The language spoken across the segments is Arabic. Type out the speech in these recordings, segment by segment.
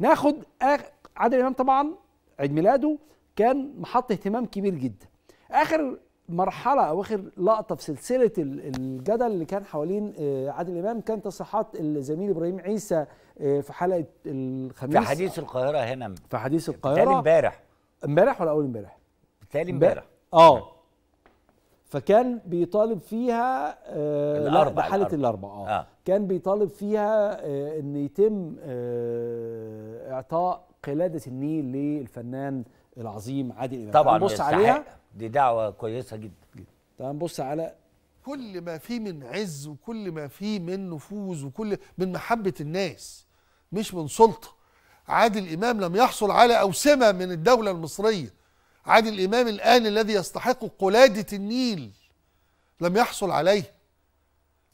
ناخد عادل امام طبعا عيد ميلاده كان محط اهتمام كبير جدا اخر مرحله او اخر لقطه في سلسله الجدل اللي كان حوالين آه، عادل امام كان تصريحات الزميل ابراهيم عيسى آه، في حلقه الخميس في حديث القاهره هنا في حديث القاهره امبارح امبارح ولا اول امبارح؟ بالتالي امبارح اه فكان بيطالب فيها آه، الأربع بحالة الاربع آه. آه. كان بيطالب فيها آه، ان يتم اعطاء قلاده النيل للفنان العظيم عادل امام طبعا بص عليها دي دعوه كويسه جدا جدا تمام بص على كل ما فيه من عز وكل ما فيه من نفوذ وكل من محبه الناس مش من سلطه عادل امام لم يحصل على اوسمه من الدوله المصريه عن الإمام الآن الذي يستحق قلادة النيل لم يحصل عليه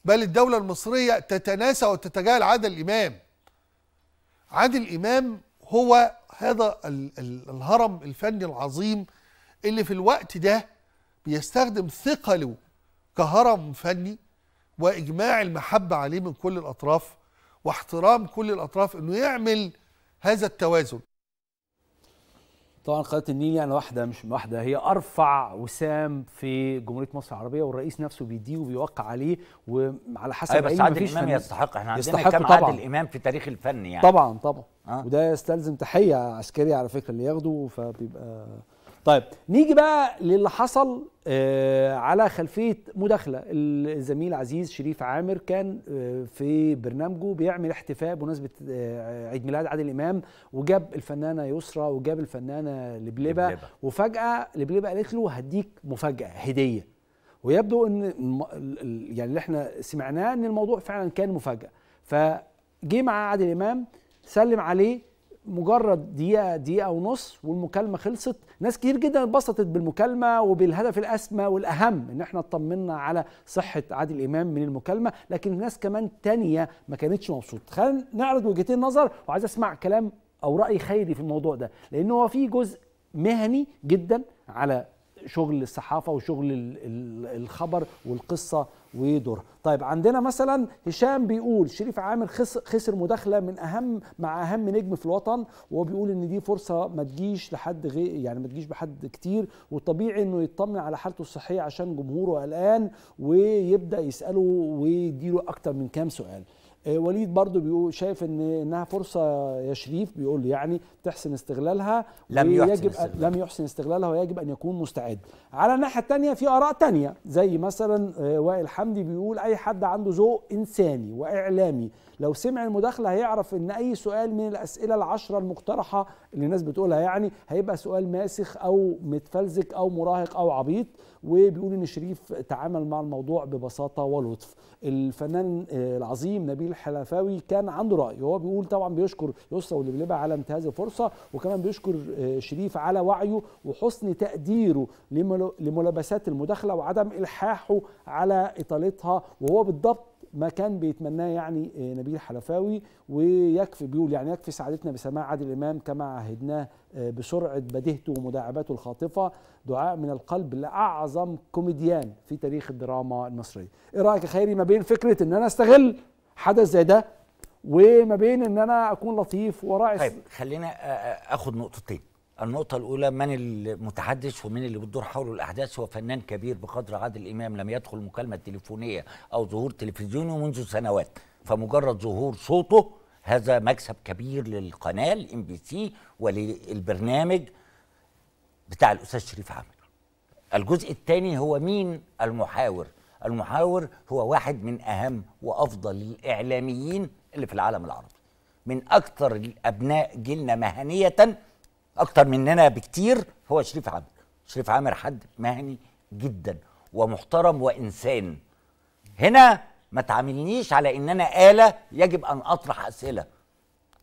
بل الدولة المصرية تتناسى وتتجاهل عاد الإمام عادل إمام هو هذا الهرم الفني العظيم اللي في الوقت ده بيستخدم ثقله كهرم فني واجماع المحبه عليه من كل الاطراف واحترام كل الاطراف انه يعمل هذا التوازن طبعا قناه النيل يعني واحده مش واحده هي ارفع وسام في جمهوريه مصر العربيه والرئيس نفسه بيديه وبيوقع عليه وعلى حسب أيوة بس عادل امام يستحق احنا عندنا يستحق كم طبعًا. عادل امام في تاريخ الفن يعني طبعا طبعا أه؟ وده يستلزم تحيه عسكريه على فكره اللي ياخده فبيبقى طيب نيجي بقى للي حصل آه، على خلفيه مداخله الزميل عزيز شريف عامر كان آه، في برنامجه بيعمل احتفاء بمناسبه آه، عيد ميلاد عادل امام وجاب الفنانه يسرى وجاب الفنانه لبلبه, لبلبة. وفجاه لبلبه قالت له هديك مفاجاه هديه ويبدو ان يعني اللي احنا سمعناه ان الموضوع فعلا كان مفاجاه فجي مع عادل امام سلم عليه مجرد دقيقه دقيقه ونص والمكالمه خلصت ناس كتير جدا اتبسطت بالمكالمه وبالهدف الاسمى والاهم ان احنا اطمنا على صحه عادل امام من المكالمه لكن ناس كمان تانية ما كانتش مبسوطه خلينا نعرض وجهتين نظر وعايز اسمع كلام او راي خيري في الموضوع ده لان هو في جزء مهني جدا على شغل الصحافه وشغل الخبر والقصه ودورها طيب عندنا مثلا هشام بيقول شريف عامر خسر, مداخله من اهم مع اهم نجم في الوطن وهو بيقول ان دي فرصه ما تجيش لحد غير يعني ما تجيش بحد كتير والطبيعي انه يطمن على حالته الصحيه عشان جمهوره قلقان ويبدا يساله ويديله اكتر من كام سؤال آه، وليد برضو بيقول شايف ان انها فرصه يا شريف بيقول يعني تحسن استغلالها لم ويجب يحسن استغلالها. لم يحسن استغلالها ويجب ان يكون مستعد على الناحيه الثانيه في اراء ثانيه زي مثلا آه، وائل حمدي بيقول اي حد عنده ذوق انساني واعلامي لو سمع المداخله هيعرف ان اي سؤال من الاسئله العشره المقترحه اللي الناس بتقولها يعني هيبقى سؤال ماسخ او متفلزج او مراهق او عبيط وبيقول ان شريف تعامل مع الموضوع ببساطه ولطف الفنان آه، العظيم نبيل حلفاوي كان عنده راي هو بيقول طبعا بيشكر يسرا ولبلبه على انتهاز الفرصه وكمان بيشكر آه، شريف على وعيه وحسن تقديره لملابسات المداخله وعدم الحاحه على اطالتها وهو بالضبط ما كان بيتمناه يعني آه، نبيل حلفاوي ويكفي بيقول يعني يكفي سعادتنا بسماع عادل امام كما عهدناه آه، بسرعه بديهته ومداعباته الخاطفه دعاء من القلب لاعظم كوميديان في تاريخ الدراما المصريه. ايه رايك يا خيري ما بين فكره ان انا استغل حدث زي ده وما بين ان انا اكون لطيف ورائع طيب خلينا آه، اخد نقطتين. النقطة الأولى من المتحدث ومن اللي بتدور حوله الأحداث هو فنان كبير بقدر عادل إمام لم يدخل مكالمة تليفونية أو ظهور تلفزيوني منذ سنوات فمجرد ظهور صوته هذا مكسب كبير للقناة الام بي سي وللبرنامج بتاع الأستاذ شريف عامر الجزء الثاني هو مين المحاور المحاور هو واحد من أهم وأفضل الإعلاميين اللي في العالم العربي من أكثر الأبناء جيلنا مهنيةً اكتر مننا بكتير هو شريف عامر شريف عامر حد مهني جدا ومحترم وانسان هنا ما تعاملنيش على ان انا اله يجب ان اطرح اسئله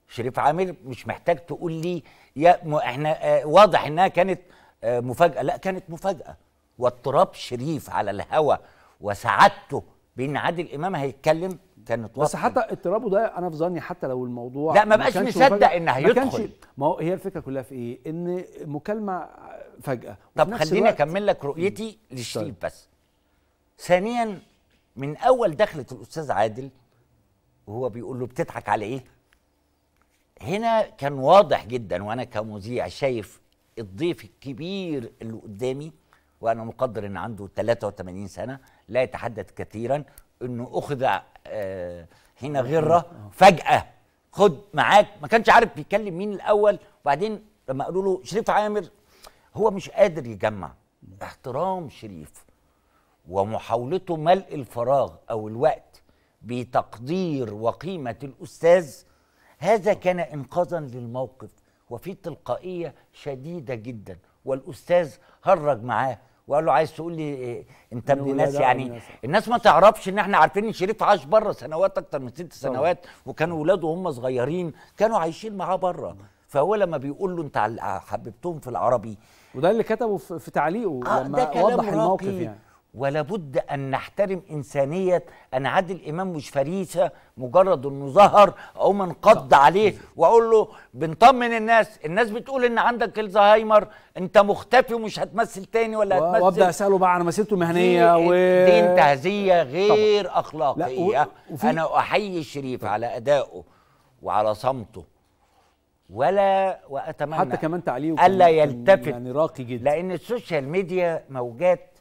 شريف عامر مش محتاج تقول لي يا م... احنا آه، واضح انها كانت آه، مفاجاه لا كانت مفاجاه واضطراب شريف على الهوى وسعادته بان عادل امام هيتكلم كان بس حتى اضطرابه ده انا في ظني حتى لو الموضوع لا ما بقاش مصدق ان هيدخل ما هو هي الفكره كلها في ايه؟ ان مكالمه فجاه طب خليني اكمل لك رؤيتي للشريف طيب. بس ثانيا من اول دخله الاستاذ عادل وهو بيقول له بتضحك على ايه؟ هنا كان واضح جدا وانا كمذيع شايف الضيف الكبير اللي قدامي وانا مقدر ان عنده 83 سنه لا يتحدث كثيرا انه اخذ آه، هنا غره فجاه خد معاك ما كانش عارف بيكلم مين الاول وبعدين لما قالوا له شريف عامر هو مش قادر يجمع احترام شريف ومحاولته ملء الفراغ او الوقت بتقدير وقيمه الاستاذ هذا كان انقاذا للموقف وفي تلقائيه شديده جدا والاستاذ هرج معاه وقال له عايز تقول لي إيه؟ انت ابن ناس يعني الناس. الناس ما تعرفش ان احنا عارفين ان شريف عاش بره سنوات اكتر من ست سنوات وكانوا اولاده هم صغيرين كانوا عايشين معاه بره فهو لما بيقول له انت حببتهم في العربي وده اللي كتبه في تعليقه آه لما وضح الموقف يعني ولا بد ان نحترم انسانيه انا عادل امام مش فريسه مجرد انه ظهر او من قض عليه واقول له بنطمن الناس الناس بتقول ان عندك الزهايمر انت مختفي ومش هتمثل تاني ولا هتمثل وابدا اساله بقى عن مسيرته المهنيه و دي انتهازيه غير طبعا. اخلاقيه و... انا احيي الشريف على ادائه وعلى صمته ولا واتمنى حتى كمان تعليقه الا يلتفت يعني راقي جدا لان السوشيال ميديا موجات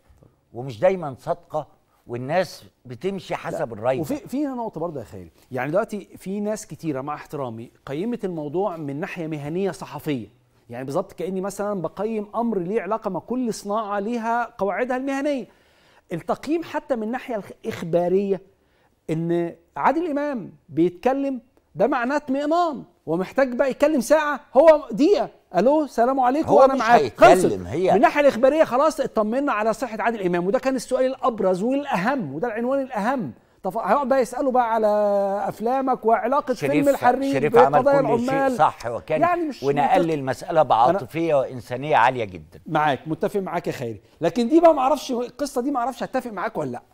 ومش دايما صادقه والناس بتمشي حسب الراي وفي في هنا نقطه برضه يا خيري يعني دلوقتي في ناس كتيره مع احترامي قيمت الموضوع من ناحيه مهنيه صحفيه يعني بالظبط كاني مثلا بقيم امر ليه علاقه ما كل صناعه ليها قواعدها المهنيه التقييم حتى من الناحيه الاخباريه ان عادل امام بيتكلم ده معناه اطمئنان ومحتاج بقى يتكلم ساعه هو دقيقه الو سلام عليكم وانا معاك خلصت هي من الناحيه الاخباريه خلاص اطمنا على صحه عادل امام وده كان السؤال الابرز والاهم وده العنوان الاهم طب هيقعد بقى يساله بقى على افلامك وعلاقه فيلم الحريم شريف عمل كل العمال. شيء صح وكان يعني مش ونقل المساله بعاطفيه وانسانيه عاليه جدا معاك متفق معاك يا خيري لكن دي بقى ما اعرفش القصه دي ما اعرفش هتفق معاك ولا لا